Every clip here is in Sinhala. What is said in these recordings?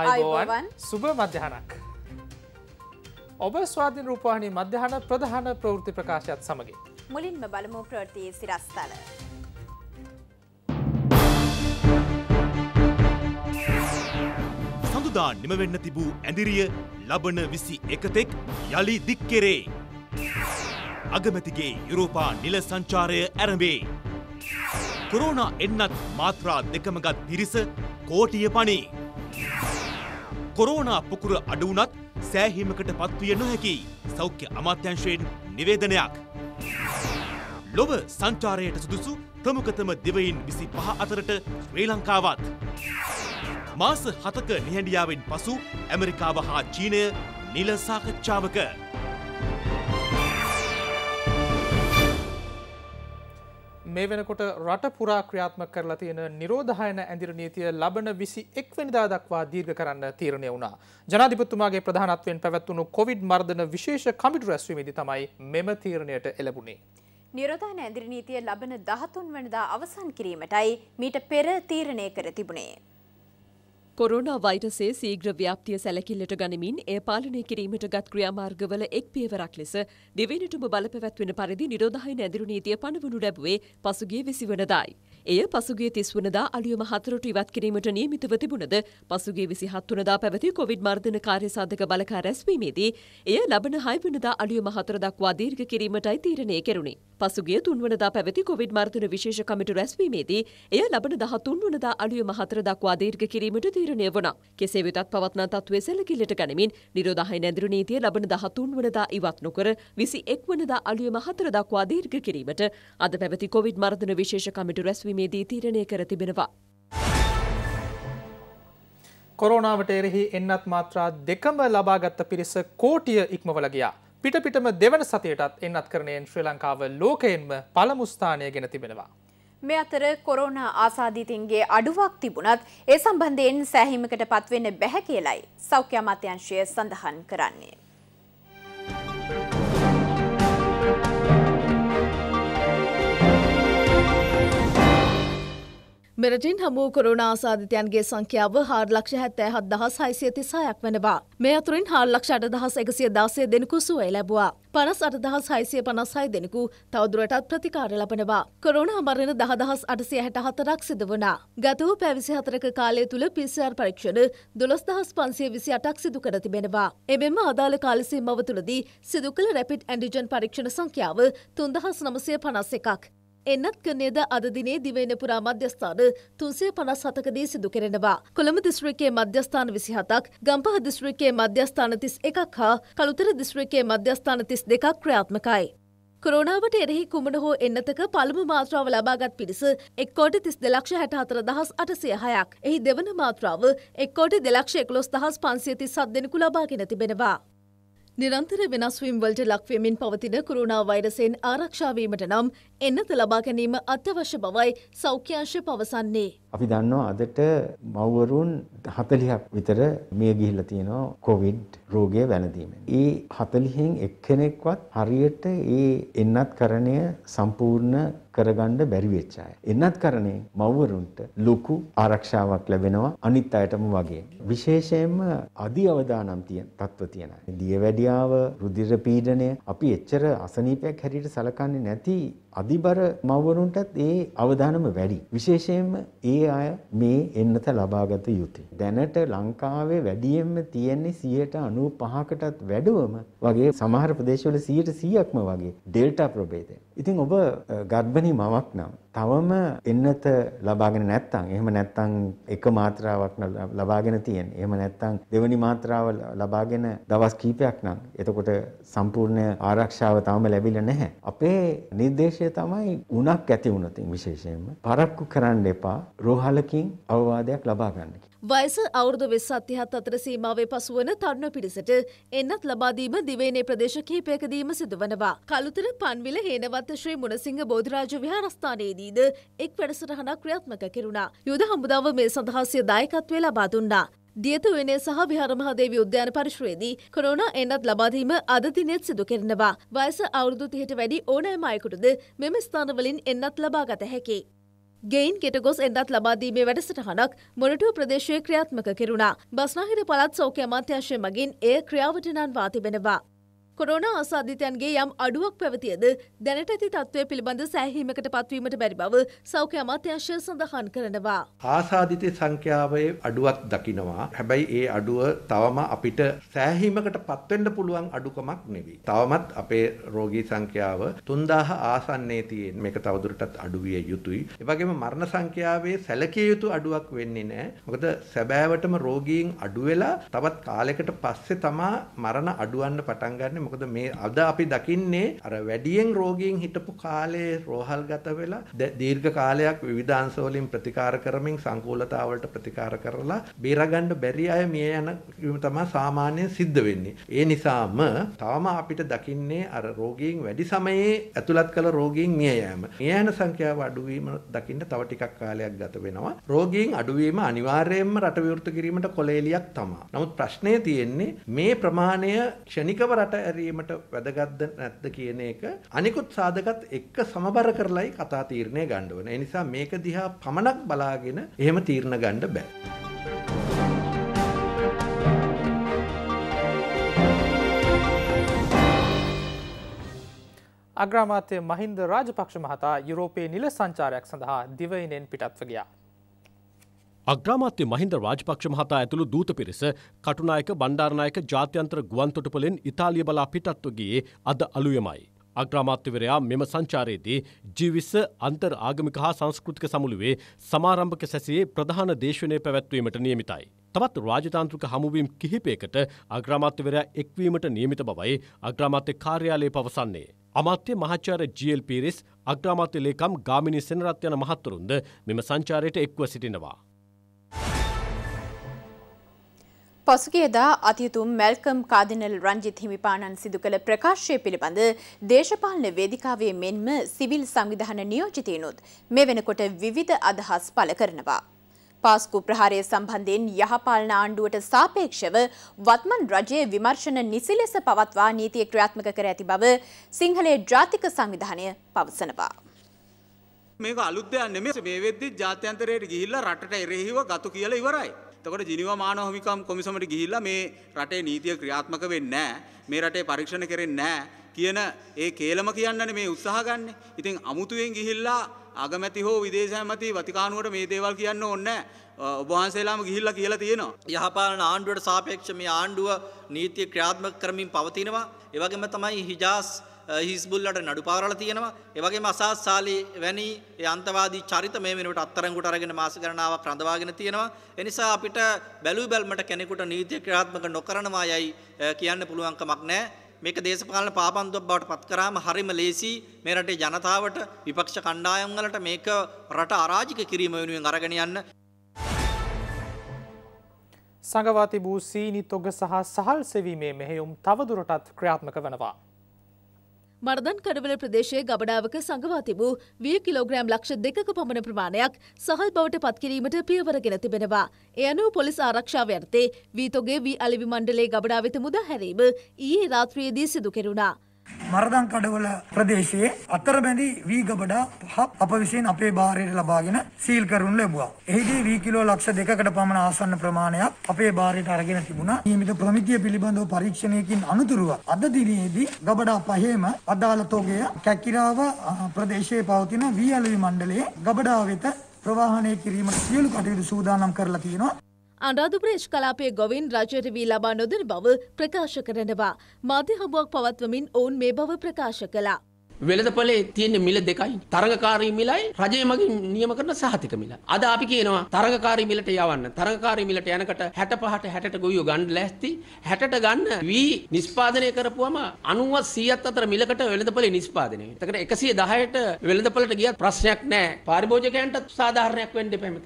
අයිබෝවන් සුභ මධ්‍යහනක්. ඔබ ස්වාධීන රූපවාහිනී මධ්‍යහන ප්‍රධාන ප්‍රවෘත්ති ප්‍රකාශයත් සමගින්. මුලින්ම බලමු ප්‍රවෘතියේ සිරස්තල. සඳුදා නිමවෙන්න තිබූ ඇඳිරිය ලබන විසි එකතෙක් යළි දික්කෙරේ. අගමැතිගේ යුරෝපා නිල සංචාරය ඇරඹේ. කොරෝනා එන්නත් මාත්‍රා දෙකමගත් පිරිස කෝටිය පනේ. කොරෝනා පුකුර අඩුවනත් සෑහීමකට පත්විය නොහැකි සෞඛ්‍ය අමාත්‍යංශයෙන් නිවේදනයක්. ලොව සංචාරයට සුදුසු ප්‍රමුඛතම දෙවයින් විසි පහ අතරට ශ්‍රී ලංකාවත්. මාස හතක නිහැඩියාවෙන් පසු ඇමරිකාව හා චීනය නිල සාකච්ඡාවක. මේ වෙනකොට රට පුරා ක්‍රියාත්මක කරලා තියෙන නිරෝධායන ඇඳිර නීතිය ලබන 21 වෙනිදා දක්වා දීර්ඝ කරන්න තීරණය වුණා. ජනාධිපතිතුමාගේ ප්‍රධානත්වයෙන් පැවැත්වුණු කොවිඩ් මර්ධන විශේෂ කමිටු රැස්වීමේදී තමයි මෙම තීරණයට එළඹුණේ. නිරෝධායන ඇඳිර නීතිය ලබන 13 වෙනිදා අවසන් කිරීමටයි මීට පෙර තීරණය කර තිබුණේ. කොරෝනා වෛරසයේ සීග්‍ර ව්‍යාප්තිය සැලකිල්ලට ගනිමින් එය පාලනය කිරීමට ගත් ක්‍රියාමාර්ගවල එක් පියවරක් ලෙස දෙවෙනිටම බලපැවැත්වෙන පරිදි නිරෝධායන ඇඳුරු නීතිය පනවනු ලැබුවේ පසුගිය විසිවනදායි. එය පසුගිය 30 වනදා අලුයම හතරට ඉවත් කිරීමට නියමිතව තිබුණද පසුගිය 27 වනදා පැවති කොවිඩ් මර්ධන කාර්යසාධක බලකා රැස්වීමේදී එය ලබන 6 වනදා අලුයම හතර දක්වා දීර්ඝ කිරීමටයි තීරණය කෙරුණේ. පසුගිය 3 වනදා පැවති කොවිඩ් මර්ධන විශේෂ කමිටු රැස්වීමේදී එය ලබන 13 වනදා අලුයම හතර දක්වා දීර්ඝ කිරීමට තීරණය වුණා. කෙසේ වෙතත් පවත්නා තත්ත්වය සැලකිල්ලට ගනිමින් නිරෝධායන ඇඳුරු නීතිය ලබන 13 වනදා ඉවත් නොකර 21 වනදා අලුයම හතර දක්වා දීර්ඝ කිරීමට අද පැවති කොවිඩ් මර්ධන විශේෂ කමිටු රැස්වීම පැමිණීමේදී තීරණය කර තිබෙනවා. කොරෝනාවට එරෙහි එන්නත් මාත්‍රා දෙකම ලබාගත්ත පිරිස කෝටිය ඉක්මවල ගියා. පිට පිටම දෙවන සතියටත් එන්නත් කරණයෙන් ශ්‍රී ලංකාව ලෝකයෙන්ම පළමුස්ථානය ගෙන තිබෙනවා. මේ අතර කොරෝනා ආසාධීතින්ගේ අඩුවක් තිබුණත් ඒ සම්බන්ධයෙන් සෑහීමකට පත්වෙන්න බැහැ කියලයි සෞඛ්‍ය අමාත්‍යංශය සඳහන් කරන්නේ. මෙරටින් හමූ කොරුණාසාධිතයන්ගේ සංඛ්‍යාව හාර් ලක්ෂ හැත්තෑ හත් දහස් හයිසිය තිසායක් වෙනවා. මේ අතුරින් හාර් ලක්ෂ අට දහස් එකසිය දාසය දෙනෙකු සුවය ලැබවා. පනස් අට දහස් හයිසිය පනස්හයි දෙනෙකු තවදුරටත් ප්‍රතිකාර ලබනවා. කොරුණ අමරණ දහදහස් අටසිය හැට හතරක් සිද වනා. ගතව පැවිසි හතරක කාලය තුළ පිසිR පරීක්ෂණ දොළොස් දහස් පන්සිය විසි අටක් සිදු කර තිබෙනවා. එමෙන්ම අදාළ කාලසීමාව තුළදී සිදු කළ රැපිඩ් ඇන්ඩිජන් පරීක්ෂණ සංඛ්‍යාව තුන්දහස් නමසය පනස් එකක්. එන්නත් කරනයද අදදිනේ දිවයින පුරා මධ්‍යස්ථාන තුන්සේ පනස් හතකදී සිදු කරෙනවා. කොළඹ දිස්ත්‍රිකේ මධ්‍යස්ථාන විසිහතක් ගම්පහ දිස්ත්‍රිකේ මධ්‍යස්ථාන තිස් එකක් හා කළුතර දිස්ත්‍රිකේ මධ්‍යස්ථාන තිස් දෙකක් ක්‍රියාත්මකයි. කරෝණාවට එරෙහි කුමන හෝ එන්නතක පළමු මාත්‍රාව ලබාගත් පිරිස එක්කෝට තිස් දෙලක්ෂ හැට අතර දහස් අටසය හයක් එහි දෙවන මාත්‍රාව එක්කෝට දෙලක්ෂ එක්ලොස් දහස් පන්සියති සත් දෙනෙකු ලබාගෙන තිබෙනවා. නිරන්තර වෙනස්වීම් වලට ලක්වමින් පවතින කුරුණා වෛරසයෙන් ආරක්ෂාවීමට නම් එන්නත ලබා ගැනීම අත්‍යවශ්‍ය බවයි සෞඛ්‍යංශ පවසන්නේ. අපි දන්නවා අදට මව්වරුන් 40ක් විතර මිය ගිහිල්ලා තියෙනවා කොවිඩ් රෝගය වැළඳීමෙන්. ඒ 40න් එක්කෙනෙක්වත් හරියට ඒ එන්නත්කරණය සම්පූර්ණ කරගන්න බැරි වෙච්ච අය. එන්නත් කරන්නේ මව්වරුන්ට ලොකු ආරක්ෂාවක් ලැබෙනවා අනිත් අයටම වගේ. විශේෂයෙන්ම අධි අවදානම් තියෙන තත්ත්ව තියෙන අය. දියවැඩියාව, රුධිර පීඩනය අපි එච්චර අසනීපයක් හැටියට සැලකන්නේ නැති අධිබර මව්වරුන්ටත් ඒ අවධානම වැඩි. විශේෂයෙන්ම ඒ අය මේ එන්නත ලබාගත යුතුයි. දැනට ලංකාවේ වැඩියෙන්ම තියෙන්නේ 95%කටත් වැඩුවම වගේ සමහර ප්‍රදේශවල 100%ක්ම වගේ ඩෙල්ටා ප්‍රභේදය. ඉතින් ඔබ ගර්භණී මවක් නම් තවම එන්නත ලබාගෙන නැත්තම් එහෙම නැත්තම් එක මාත්‍රාවක් ලබාගෙන තියෙන. එහෙම නැත්තම් දෙවනි මාත්‍රාව ලබාගෙන දවස් කීපයක් නම් එතකොට සම්පූර්ණ ආරක්ෂාව තාම ලැබිලා නැහැ. අපේ නිර්දේශය තමයි උණක් ඇති වුණොත් විශේෂයෙන්ම පරක්කු කරන්න එපා. රෝහලකින් අවවාදයක් ලබා ගන්න වයස අවුරුදු වෙස් අත්තිහත් අතර සීමාවේ පසුවන තරුණ පිරිසට එන්නත් ලබාදීම දිවේනේ ප්‍රදේශ කහිපයකදීම සිදුවනවා. කළුතර පන්විල හේනවත්ත ශ්‍රී මුණසිංහ බෝධරාජ විහාරස්ථානයේදීද එක් වැඩසටහනක් ක්‍රියාත්මක කෙරුණා. යුද හමුදාව මේ සඳහා සිය දායකත්වය ලබා දුන්නා. දියත වෙනේ සහ විහාරමහාදේවි උද්‍යාන පරිශ්‍රයේදී කොරෝනා එන්නත් ලබාදීම අද දිනෙත් සිදු කරනවා. වයස අවුරුදු 30ට වැඩි ඕනෑම අයෙකුටද මෙම ස්ථානවලින් එන්නත් ලබාගත හැකියි. ගෙයින් ගෙටගොස් එන්නත් ලබාදීමේ වැඩසටහනක් මොනටුව ප්‍රදේශය ක්‍රියාත්මක කෙරුණා. බස්නාහිර පළත් සෞඛ්‍ය අමාත්‍යංශය මගින් එය ක්‍රියාවට නන්වා තිබෙනවා. කොරෝනා ආසාධිතයන්ගේ යම් අඩුවක් පැවතියද දැනට ඇති තත්ත්වය පිළිබඳ සෑහීමකට පත්වීමට බැරි බව සෞඛ්‍ය අමාත්‍යංශය සඳහන් කරනවා. ආසාධිත සංඛ්‍යාවේ අඩුවක් දකිනවා. හැබැයි ඒ අඩුව තවම අපිට සෑහීමකට පත්වෙන්න පුළුවන් අඩුකමක් නෙවෙයි. තවමත් අපේ රෝගී සංඛ්‍යාව 3000 ආසන්නයේ තියෙන. මේක තවදුරටත් අඩුවිය යුතුයි. ඒ වගේම මරණ සංඛ්‍යාවේ සැලකිය යුතු අඩුවක් වෙන්නේ නැහැ. මොකද සැබෑවටම රෝගීන් අඩු වෙලා තවත් කාලයකට පස්සේ තමා මරණ අඩුවන්න පටන් ගන්න මොකද මේ අද අපි දකින්නේ අර වැඩියෙන් රෝගීන් හිටපු කාලේ රෝහල් ගත වෙලා දීර්ඝ කාලයක් විවිධාංශ වලින් ප්‍රතිකාර කරමින් සංකූලතාවලට ප්‍රතිකාර කරලා බේරගන්න බැරි අය මිය යන තමයි සාමාන්‍යයෙන් සිද්ධ වෙන්නේ. ඒ නිසාම තවම අපිට දකින්නේ අර රෝගීන් වැඩි සමයේ ඇතුළත් කළ රෝගීන් මිය යෑම. මිය යන සංඛ්‍යාව අඩුවීම දකින්න තව ටිකක් කාලයක් ගත වෙනවා. රෝගීන් අඩුවීම අනිවාර්යයෙන්ම රට විවෘත කිරීමට කොලේලියක් තමයි. නමුත් ප්‍රශ්නය තියෙන්නේ මේ ප්‍රමාණය ක්ෂණිකව රට හැරීමට වැදගත්ද නැත්ද කියන එක අනිකුත් සාධකත් එක්ක සමබර කරලයි කතා තීරණය ගන්න ඕනේ. ඒ නිසා මේක දිහා පමණක් බලාගෙන එහෙම තීරණ ගන්න බෑ. අග්‍රාමාත්‍ය මහින්ද රාජපක්ෂ මහතා යුරෝපයේ නිල සංචාරයක් සඳහා දිවයිනෙන් පිටත්ව ගියා. අග්‍රාමාත්‍ය මහින්ද රාජපක්ෂ මහතා ඇතුළු දූත පිරිස කටුනායක බණ්ඩාරනායක ජාත්‍යන්තර ගුවන්තොටුපලෙන් ඉතාලිය බලා පිටත්ව ගියේ අද අලුයමයි. අග්‍රාමාත්‍යවරයා මෙම සංචාරයේදී ජීවිස අන්තර් ආගමික හා සංස්කෘතික සමුළුවේ සමාරම්භක සැසියේ ප්‍රධාන දේශනය පැවැත්වීමට නියමිතයි. තවත් රාජතාන්ත්‍රික හමුවීම් කිහිපයකට අග්‍රාමාත්‍යවරයා එක්වීමට නියමිත බවයි අග්‍රාමාත්‍ය කාර්යාලය පවසන්නේ. අමාත්‍ය මහාචාර්ය ජීල් පීරිස් අග්‍රාමාත්‍ය ලේකම් ගාමිණී සෙනරත් යන මහත්වරුන්ද මෙම සංචාරයට එක්ව සිටිනවා. පසුගියදා අතියුතුම් මැල්කම් කාදිනල් රංජිත් හිමිපාණන් සිදු කළ ප්‍රකාශය පිළිබඳ දේශපාලන වේදිකාවේ මෙන්ම සිවිල් සංවිධාන නියෝජිතයනුත් මේ වෙනකොට විවිධ අදහස් පළ කරනවා. පාස්කු ප්‍රහාරය සම්බන්ධයෙන් යහපාලන ආණ්ඩුවට සාපේක්ෂව වත්මන් රජයේ විමර්ශන නිසි ලෙස පවත්වා නීතිය ක්‍රියාත්මක කර ඇති බව සිංහලයේ ජාතික සංවිධානය පවසනවා. මේක අලුද්‍යයන් නෙමේ මේ වෙද්දි ජාත්‍යන්තරයට ගිහිල්ලා රටට එරෙහිව ගතු කියලා ඉවරයි. තකොට ජිනිවා මානොහමිකම් කොමිසමට ගිහිල්ලා මේ රටේ නීතිය ක්‍රියාත්මක වෙන්නේ නැහැ. මේ රටේ පරීක්ෂණ කරෙන්නේ නැහැ කියන ඒ කේලම කියන්නනේ මේ උත්සාහ ගන්න. ඉතින් අමුතුවෙන් ගිහිල්ලා අගමැති හෝ විදේශමැති වතිකානුවට මේ දේවල් කියන්න ඕනේ ඔබහන්සේලාම ගිහිල්ලා කියලා තියෙනවා. යහපාලන ආණ්ඩුවට සාපේක්ෂ මේ ආණ්ඩුව නීතිය ක්‍රියාත්මක කරමින් පවතිනවා. ඒ වගේම තමයි හිජාස් හිස්බුල්ලට නඩු පාරල තියෙනවා ඒවගේ මසාස් සාලි වැනි අන්තවාදී චරිත මේ වෙනට අත්තරංගුට අරගෙන මාස ගණනාවක් රඳවාගෙන තියෙනවා එනිසා අපිට බැලූ බැල්මට කෙනෙකුට නීතිය ක්‍රියාත්මක නොකරනවා යයි කියන්න පුළුවන්කමක් නැහැ මේක දේශපාලන පාපන්දුවක් බවට පත් කරාම හරිම ලේසි මේ රටේ ජනතාවට විපක්ෂ කණ්ඩායම් වලට මේක රට අරාජික කිරීම වෙනුවෙන් අරගෙන යන්න සංගවා තිබූ සීනි තොග සහ සහල් සෙවීමේ මෙහෙයුම් තවදුරටත් ක්‍රියාත්මක වනවා මර්දන් කඩවල ප්‍රදේශයේ ගබඩාවක සඟවා තිබූ විය කිලෝග්‍රෑම් ලක්ෂ දෙකක පමණ ප්‍රමාණයක් සහල් බවට පත්කිරීමට පියවරගෙන තිබෙනවා. එයනුව පොලිස් ආරක්ෂාව යටතේ වීතොගේ වී අලිවි මණ්ඩලේ ගබඩා වෙත මුදා හැරීම ඊයේ රාත්‍රියේදී සිදු කෙරුණා. මරදංකඩවල ප්‍රදේශයේ අතරබැඳි වී ගබඩා පහක් අප විසින් අපේ භාරයට ලබාගෙන සීල් කරුන් ලැබුවා. එහිදී වී කිලෝ ලක්ෂ දෙකකට පමණ ආසන්න ප්‍රමාණයක් අපේ භාරයට අරගෙන තිබුණා. නියමිත ප්‍රමිතිය පිළිබඳව පරීක්ෂණයකින් අනුතුරුව අද දිනයේදී ගබඩා පහේම අදාළ තොගය කැකිරාව ප්‍රදේශයේ පවතින වී ඇලවි මණ්ඩලයේ ගබඩා වෙත ප්‍රවාහනය කිරීමට සියලු කටයුතු සූදානම් කරලා තියෙනවා. අන්රාධප්‍රේශ් කලාපය ගොවින් රජයට වී ලබා නොදන බව ප්‍රකාශ කරනවා. මාධ්‍ය හමුවක් පවත්වමින් ඔවුන් මේ බව ප්‍රකාශ කළා. වෙළඳපලේ තියෙන මිල දෙකයි තරඟකාරී මිලයි රජය මගින් නියම කරන සහතික මිල. අද අපි කියනවා තරඟකාරී මිලට යවන්න. තරඟකාරී මිලට යනකොට 65ට 60ට ගොවියෝ ගන්න ලෑස්ති. 60ට ගන්න වී නිෂ්පාදනය කරපුවම 90 100ත් අතර මිලකට වෙළඳපලේ නිෂ්පාදනය. එතකොට 110ට වෙළඳපලට ගියත් ප්‍රශ්නයක් නැහැ. පාරිභෝජකයන්ට සාධාරණයක් වෙන්න දෙපැයි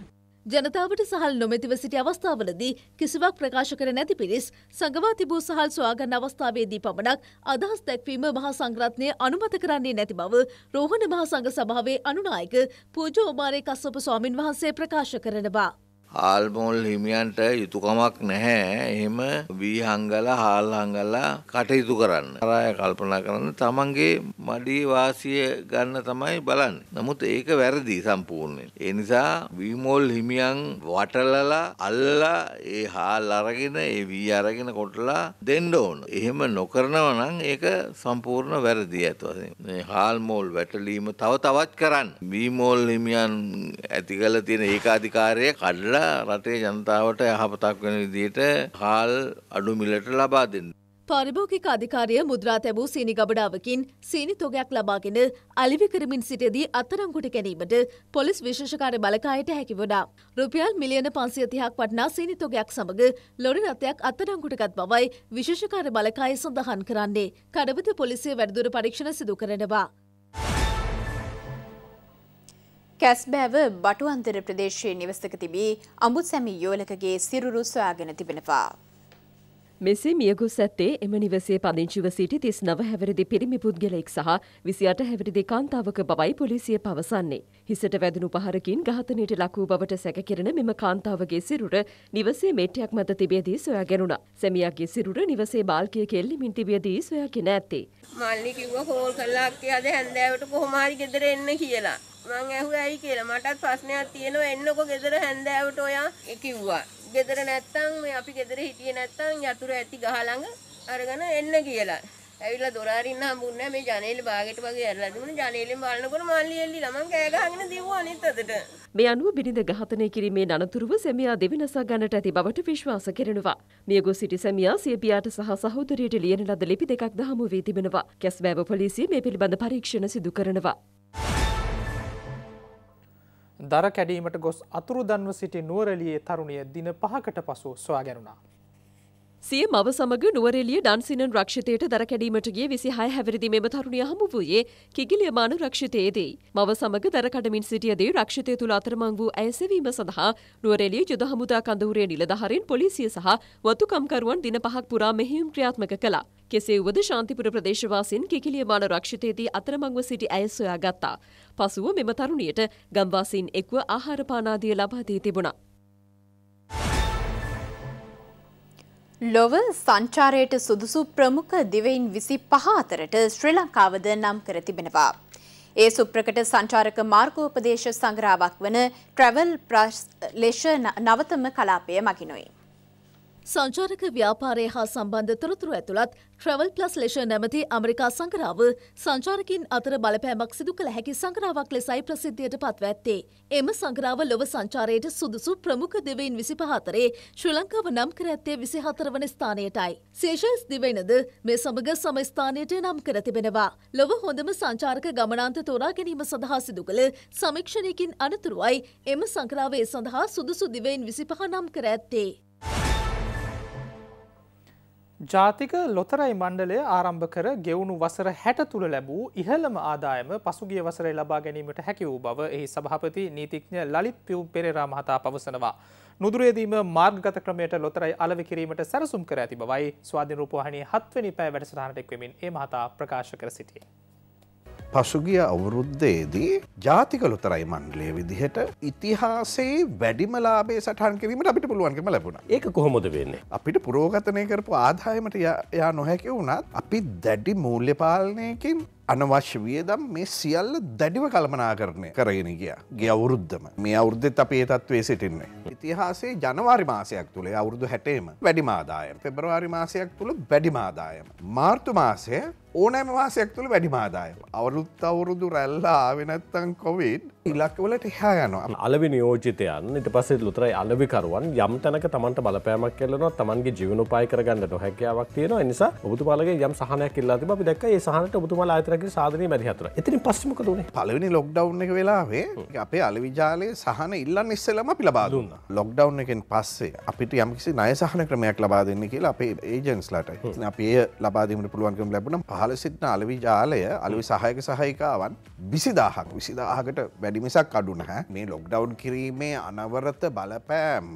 ජනතාවට සහල් නොමැතිව සිටි අවස්ථාවලදී කිසිවක් ප්‍රකාශ කර නැති පිරිස් සඟවා තිබූ සහල් සොයාගන්න අවස්ථාවේදී පමණක් අදහස් දැක්වීම මහා සංග්‍රත්නය අනුමත කරන්නේ නැති බව රෝහණ මහා සංඝ සභාවේ අනුනායක පූජ ඔබාරේ කස්සප ස්වාමින් වහන්සේ ප්‍රකාශ කරනවා. ආල්මෝල් හිමියන්ට යුතුකමක් නැහැ එහෙම වී හංගලා හාල් හංගලා කටයුතු කරන්න. අරය කල්පනා කරන්න තමන්ගේ මඩී වාසිය ගන්න තමයි බලන්නේ. නමුත් ඒක වැරදි සම්පූර්ණයෙන්. ඒ නිසා වීමෝල් හිමියන් වටලලා අල්ලලා ඒ හාල් අරගෙන ඒ වී අරගෙන කොටලා දෙන්න ඕන. එහෙම නොකරනවා නම් ඒක සම්පූර්ණ වැරදි ඇත වශයෙන්. මේ හාල් මෝල් වැටලීම තව තවත් කරන්න. වීමෝල් හිමියන් ඇති කළ තියෙන ඒකාධිකාරය කඩලා වඩා රටේ ජනතාවට යහපතක් වෙන විදියට හාල් අඩු මිලට ලබා දෙන්න. පාරිභෝගික අධිකාරිය මුද්‍රා තැබූ සීනි ගබඩාවකින් සීනි තොගයක් ලබාගෙන අලිවි කරමින් සිටියදී අත්තරංගුට ගැනීමට පොලිස් විශේෂකාර බලකායට හැකි වුණා. රුපියල් මිලියන 530ක් වටිනා සීනි තොගයක් සමග ලොරි රථයක් අත්තරංගුටගත් බවයි විශේෂකාර බලකාය සඳහන් කරන්නේ. කඩවත පොලිසිය වැඩිදුර පරීක්ෂණ සිදු කරනවා. කැස්බෑව බටුවන්තර ප්‍රදේශයේ නිවසක තිබී අඹුත්සැමි යෝලකගේ සිරුරු සොයාගෙන තිබෙනවා. මෙසේ මියගොස් ඇත්තේ එම නිවසේ පදිංචිව සිටි තිස් නව හැවරදි පිරිමි පුද්ගලෙක් සහ විසි අට හැවරදි කාන්තාවක බවයි පොලිසිය පවසන්නේ. හිසට වැදනු පහරකින් ඝාතනයට ලකූ බවට සැකකෙරෙන මෙම කාන්තාවගේ සිරුර නිවසේ මේටයක් මත තිබියදී සොයා ගැනුණා. සැමියාගේ සිරුර නිවසේ බාල්කිය කෙල්ලිමින් තිබියදී සොයා ගෙන ඇත්තේ. මල්ලි කිව්ව කෝල් කළා කියලාද හැන්දෑවට කොහොම හරි ගෙදර එන්න කියලා. මං ඇහුවයි කියලා මටත් ප්‍රශ්නයක් තියෙනවා එන්නකො ගෙදර හැන්දෑවට ඔයා කිව්වා ගෙදර නැත්තම් මේ අපි ගෙදර හිටියේ නැත්තම් යතුරු ඇති ගහ ළඟ අරගෙන එන්න කියලා. ඇවිල්ලා දොර අරින්න හම්බුන්නේ මේ ජනේලෙ බාගෙට වගේ ඇරලා දුන්න ජනේලෙන් බලනකොට මල්ලි එල්ලි ළමන් කෑ ගහගෙන දිව්වා අනිත් අතට. මේ අනුව බිරිඳ ඝාතනය කිරීමේ නනතුරුව සැමියා දෙවිනසා ගන්නට ඇති බවට විශ්වාස කරනවා. මියගොස් සිටි සැමියා සිය පියාට සහ සහෝදරියට ලියන ලද ලිපි දෙකක් දහමු වී තිබෙනවා. කැස්බෑව පොලිසිය මේ පිළිබඳ පරීක්ෂණ සිදු කරනවා. දර කැඩීමට ගොස් අතුරුදන්ව සිටි නුවරලියේ තරුණිය දින පහකට පසු සොයා ගැනුණා. සිය මව සමග නුවරෙලිය ඩන්සිනන් රක්ෂතයට දර කැඩීමටගේ විසි හය හැවිරිදි මෙම තරුණිය හමු වූයේ කිගිලියමාන රක්ෂතයේදේ. මව සමග දරකඩමින් සිටියදේ රක්ෂතය තුළ අතරමං වූ ඇසවීම සඳහා නුවරෙලිය යුද හමුදා කඳවුරේ නිලධහරින් පොලිසිය සහ වතුකම්කරුවන් දින පහක් පුරා මෙහිම් ක්‍රියාත්මක කලා. කෙසේ වුවද ශාන්තිපුර ප්‍රදේශවාසින් කිකිලියමාන රක්ෂිතයේදී අතරමංව සිටි ඇය සොයා ගත්තා. පසුව මෙම තරුණියට ගම්වාසින් එක්ව ආහාරපානාදිය ලබා දී තිබුණා. ලොව සංචාරයට සුදුසු ප්‍රමුඛ දිවයින් විසි පහතරට ශ්‍රී ලංකාවද නම් කර තිබෙනවා. ඒ සුප්‍රකට සංචාරක මාර්ගෝපදේශ සංග්‍රාවක් වන ට්‍රැවල් ප්‍රශ්ලේෂ නවතම කලාපය මගිනොයි. සංචාරක ව්‍යාපාරය හා සම්බන්ධ තොරතුරු ඇතුළත් ට්‍රවල් ප්ලස් ලෙෂ නැමති ඇමරිකා සංගරාව සංචාරකින් අතර බලපෑමක් සිදු කළ හැකි සංගරාවක් ලෙසයි ප්‍රසිද්ධියට පත්ව ඇත්තේ. එම සංගරාව ලොව සංචාරයට සුදුසු ප්‍රමුඛ දෙවයින් විසිපහතරේ ශ්‍රී ලංකාව නම් කර ඇත්තේ විසිහතර වන ස්ථානයටයි. සේෂල්ස් දිවෙනද මේ සමග සමස්ථානයට නම් කර තිබෙනවා. ලොව හොඳම සංචාරක ගමනාන්ත තෝරා ගැනීම සඳහා සිදු කළ සමීක්ෂණයකින් අනතුරුවයි එම සංගරාවේ සඳහා සුදුසු දිවයින් විසිපහ නම් කර ඇත්තේ. ජාතික ලොතරයි මණ්ඩලය ආරම්භ කර ගෙවුණු වසර හැට තුළ ලැබූ ඉහළම ආදායම පසුගිය වසරේ ලබා ගැනීමට හැකි වූ බව එහි සභාපති නීතිඥ ලලිත් පියව් පෙරේරා මහතා පවසනවා. නුදුරේදීම මාර්ගගත ක්‍රමයට ලොතරයි අලෙවි කිරීමට සැරසුම් කර ඇති බවයි ස්වාධීන රූපවාහිනියේ 7 වෙනි පැය වැඩසටහනට එක්වෙමින් ඒ මහතා ප්‍රකාශ කර සිටියේ. පසුගිය අවුරුද්දේදී ජාතික ලොතරයි මණ්ඩලය විදිහට ඉතිහාසේ වැඩිමලාබේ සටහන් කිරීමට අපිට පුළුවන්කම ලැබුණ ඒක කොහොමද වෙන්නේ අපිට පුරෝගතනය කරපු ආදායමට යා නොහැකි වුණත් අපි දැඩි මූල්‍ය පාලනයකින් අනවශ්‍ය වියදම් මේ සියල්ල දැඩිව කළමනා කරණය කරගෙන ගිය ගේ අවුරුද්ධම මේ අවුද්ධෙත් අපේ තත්වේ සිටින්නේ. ඉතිහාසේ ජනවාරි මාසයක් තුළේ අවුරුදු හැටේම වැඩිමාදායම් පෙබරවාරි මාසයක් තුළ වැඩිමාදායම. මාර්තු මාසය ඕනෑම මාසයක් තුළ වැඩිමාදායම. අවුරුත් අවුරුදු රැල්ලා ආවෙනැත්තන් කොවිඩ් ඉලක්වලට එහා යනවා අලවි නියෝජිතයන් ඉට පසෙත් ලුතරයි අලවිකරුවන් යම් තැනක තමන්ට බලපෑමක් කෙල්ලනවා තමන්ගේ ජීවනපාය කරගන්න නොහැකියාවක් තියෙනවා නිසා ඔබතුමාලගේ යම් සහනයක් ඉල්ලා තිබ දැක් ඒ සහනට ඔබතුමාලා අතරක සාධන මැදිහතර එතින් පස්සමක දුන පලවෙනි ලොක්ඩව් එක වෙලාවේ අපේ අලවිජාලය සහන ඉල්ලන් ඉස්සලම අපි ලබා දුන්න ලොක්ඩව් එකෙන් පස්සේ අපිට යම්කිසි නය සහන ක්‍රමයක් ලබා දෙන්න කියලා අපේ ඒජන්ස්ලට අපේ ලබාදීමට පුළුවන්කම ලැබුණ පහල සිටන අලවිජාලය අලවි සහයක සහහිකාවන් විසිදාහක් විසිදාහකට වැඩි වැඩිමිසක් අඩු නැහැ මේ ලොක්ඩවන්් කිරීමේ අනවරත බලපෑම්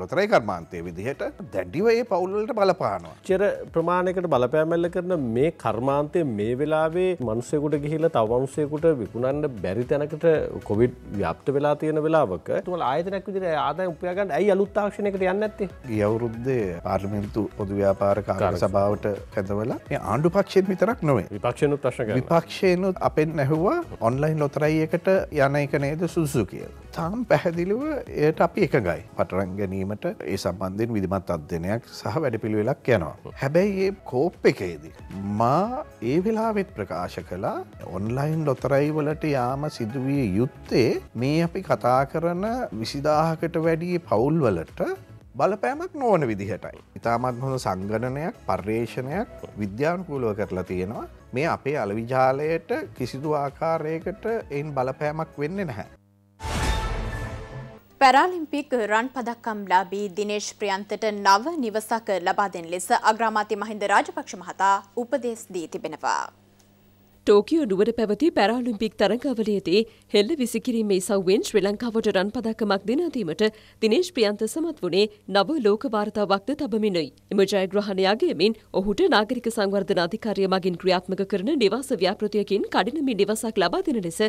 ලොතරයි කර්මාන්තය විදිහට දැඩිවඒ පවුල්ලට බලපානවා. චර ප්‍රමාණයකට බලපෑමැල්ල කරන මේ කර්මාන්තය මේ වෙලාවේ මනුසෙකුට ගිහිල තවන්සයකුට විකුණන්න බැරි තැනකට කොවිඩ් ව්‍යප්ත වෙලා තියෙන වෙලාවක තුවල ආයතනක් විදිර ආදය උපයගන්න ඇයි අලුත්තාක්ෂණයකට යන්න ඇත්තේ ගියවුරුද්දේ පාර්මෙන්තු පොදු ව්‍යාපාරකාර සභාවට කැදවලා ආණ්ඩු පක්ෂයෙන් විතරක් නොවේ විපක්ෂණු ප්‍රශ්ක විපක්ෂයනුත් අපෙන් නැහවා ඔන්ලයින් ලොතරයි එකට යන එක නේද සුදුසු කියලා. තාම් පැහැදිලිව එයට අපි එකගයි පටරන් ගැනීමට ඒ සම්බන්ධයෙන් විදිමත් අධ්‍යනයක් සහ වැඩපිළිවෙලක් යනවා. හැබැයි ඒ කෝප් එකේදී. මා ඒ වෙලාවෙත් ප්‍රකාශ කලා ඔන්ලයින් ලොතරයි වලට යාම සිදුවිය යුත්තේ මේ අපි කතා කරන විසිදාහකට වැඩිය පවුල්වලට බලපෑමක් නොවන විදිහටයි. ඉතාමත් හොඳ සංගණනයක් පර්යේෂණයක් විද්‍යානුකූලව කරලා තියෙනවා මේ අපේ අලවිජාලයට කිසිදු ආකාරයකට එයින් බලපෑමක් වෙන්න නැහැ. පැරාලිම්පික් රන් පදක්කම් ලාබී දිනේශ් ප්‍රියන්තට නව නිවසක ලබාදෙන් ලෙස අග්‍රාමාති මහින්ද රාජපක්ෂ මහතා උපදේශ දී තිබෙනවා. ටෝකියෝ නුවර පැවති පැරාලිම්පික් තරඟවලියදී හෙල්ල විසිකිරීමේ සව්වෙන් ශ්‍රී ලංකාවට රන් පදකමක් දිනාදීමට දිනේශ් ප්‍රියන්ත සමත් වුණේ නව ලෝක වාර්තාවක්ද තබමිනුයි. එම ජයග්‍රහණයාගේමින් ඔහුට නාගරික සංවර්ධන අධිකාරිය මගින් ක්‍රියාත්මක කරන නිවාස ව්‍යාපෘතියකින් කඩිනමින් නිවසක් ලබා දෙන ලෙස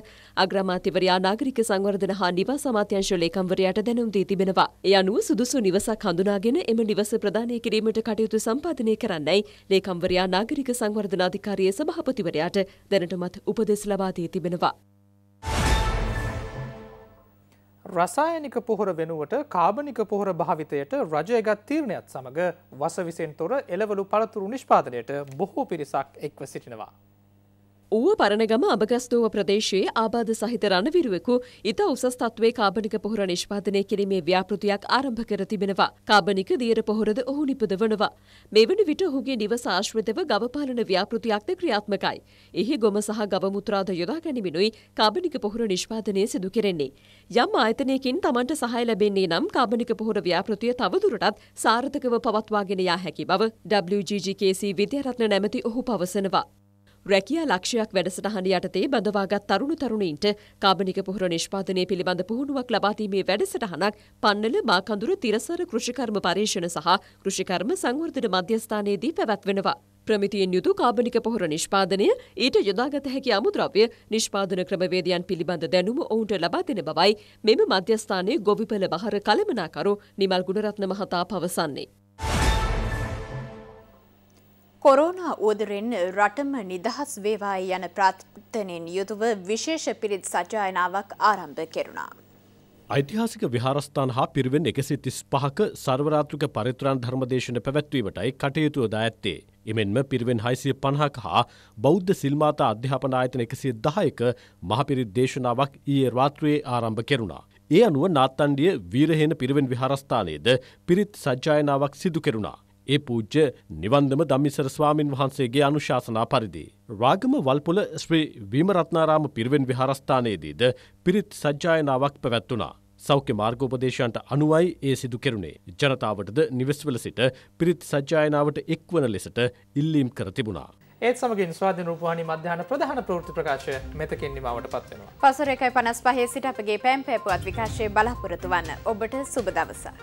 අග්‍රාමාත්‍යවරයා නාගරික සංවර්ධන හා නිවාස අමාත්‍යංශ ලේකම්වරයාට දැනුම් දී තිබෙනවා. ඒ අනුව සුදුසු නිවසක් හඳුනාගෙන එම නිවස ප්‍රදානය කිරීමට කටයුතු සම්පාදනය කරන්නයි ලේකම්වරයා නාගරික සංවර්ධන අධිකාරියේ සභාපතිවරයාට දැනටමත් උපදෙස් ලබාදී තිබෙනවා. රසායනික පොහොර වෙනුවට කාබනික පොහොර භාවිතයට රජයගත් තීරණයත් සමඟ වසවිසෙන් තොර එළවලු පළතුරු නිෂ්පාදනයට බොහෝ පිරිසක් එක්ව සිටිනවා. ඌව පරණගම අබගස්තුව ප්‍රදේශයේ ආබාධ සහිත රණවිරුවෙකු ඉතා උසස් තත්වේ කාබනික පොහොර නිෂ්පාදනය කිරීමේ ව්‍යාපෘතියක් ආරම්භ කර තිබෙනවා. කාබනික දියර පොහොරද ඔහු නිපද වනවා. මෙවැනි විට ඔහුගේ නිවස ආශ්‍රිතව ගවපාලන ව්‍යාපෘතියක්ද ක්‍රියාත්මකයි. එහි ගොම සහ ගව මුත්‍රාද යොදා ගැනීමෙනුයි කාබනික පොහොර නිෂ්පාදනය සිදු කෙරෙන්නේ. යම් ආයතනයකින් Tamanට සහාය ලැබෙන්නේ නම් කාබනික පොහොර ව්‍යාපෘතිය තවදුරටත් සාර්ථකව පවත්වාගෙන යා හැකි බව WGGKC විද්‍යාරත්න නැමැති ඔහු පවසනවා. රැකියා ලක්ෂයක් වැඩසටහන යටතේ බඳවාගත් තරුණ තරුණීන්ට කාබනික පොහොර නිෂ්පාදනය පිළිබඳ පුහුණුවක් ලබාදීමේ වැඩසටහනක් පන්නල මාකඳුර තිරසර කෘෂිකර්ම පර්යේෂණ සහ කෘෂිකර්ම සංවර්ධන මධ්‍යස්ථානයේදී පැවැත්වෙනවා. ප්‍රමිතියෙන් යුතු කාබනික පොහොර නිෂ්පාදනය ඊට යොදාගත හැකි අමුද්‍රව්‍ය නිෂ්පාදන ක්‍රමවේදයන් පිළිබඳ දැනුම ඔවුන්ට ලබා දෙන බවයි මෙම මධ්‍යස්ථානයේ ගොවිපල බහර කළමනාකරු නිමල් ගුණරත්න මහතා පවසන්නේ. කොරෝනා උවදුරෙන් රටම නිදහස් වේවායි යන ප්‍රාර්ථනයෙන් යුතුව විශේෂ පිරිත් සජායනාවක් ආරම්භ කෙරුණා. ඓතිහාසික විහාරස්ථාන හා පිරිවෙන් එකසි තිස් පහක සර්වරාත්‍රික පරිත්‍රාන් ධර්මදේශන පැවැත්වීමටයි කටයුතුව දා ඇත්තේ. එමෙන්ම පිරිවෙන් හයිසිය පණහක හා බෞද්ධ සිල්මාතා අධ්‍යාපන ආයතන එකසිය දහයක මහපිරිත් දේශනාවක් ඊයේ රාත්‍රයේ ආරම්භ කෙරුණා. ඒ අනුව නාත්තන්ඩිය වීරහෙන පිරිවෙන් විහාරස්ථානයේද පිරිත් සජ්ජායනාවක් සිදු කෙරුණා. ඒ පූජ්‍ය නිවන්දම ධම්මිසර ස්වාමින් වහන්සේගේ අනුශාසනා පරිදි. රාගම වල්පොල ශ්‍රී වීමරත්නාරාම පිරිවෙන් විහාරස්ථානයේදීද පිරිත් සජ්ජායනාවක් පැවැත්වුණා. සෞඛ්‍ය මාර්ගෝපදේශයන්ට අනුවයි ඒ සිදු කෙරුණේ. ජනතාවටද නිවෙස්වල සිට පිරිත් සජ්ජායනාවට එක්වන ලෙසට ඉල්ලීම් කර තිබුණා. ඒත් සමගින් ස්වාධන රූපවානි මධ්‍යාන ප්‍රධාන ප්‍රෘති ප්‍රකාශය මෙතකින් නිමාවට පත්වෙනවා. පසුර එකයි පනස් පහේ සිට අපගේ පැම් පැපුවත් විකාශය බලාපොරතු වන්න ඔබට සුබදවසා.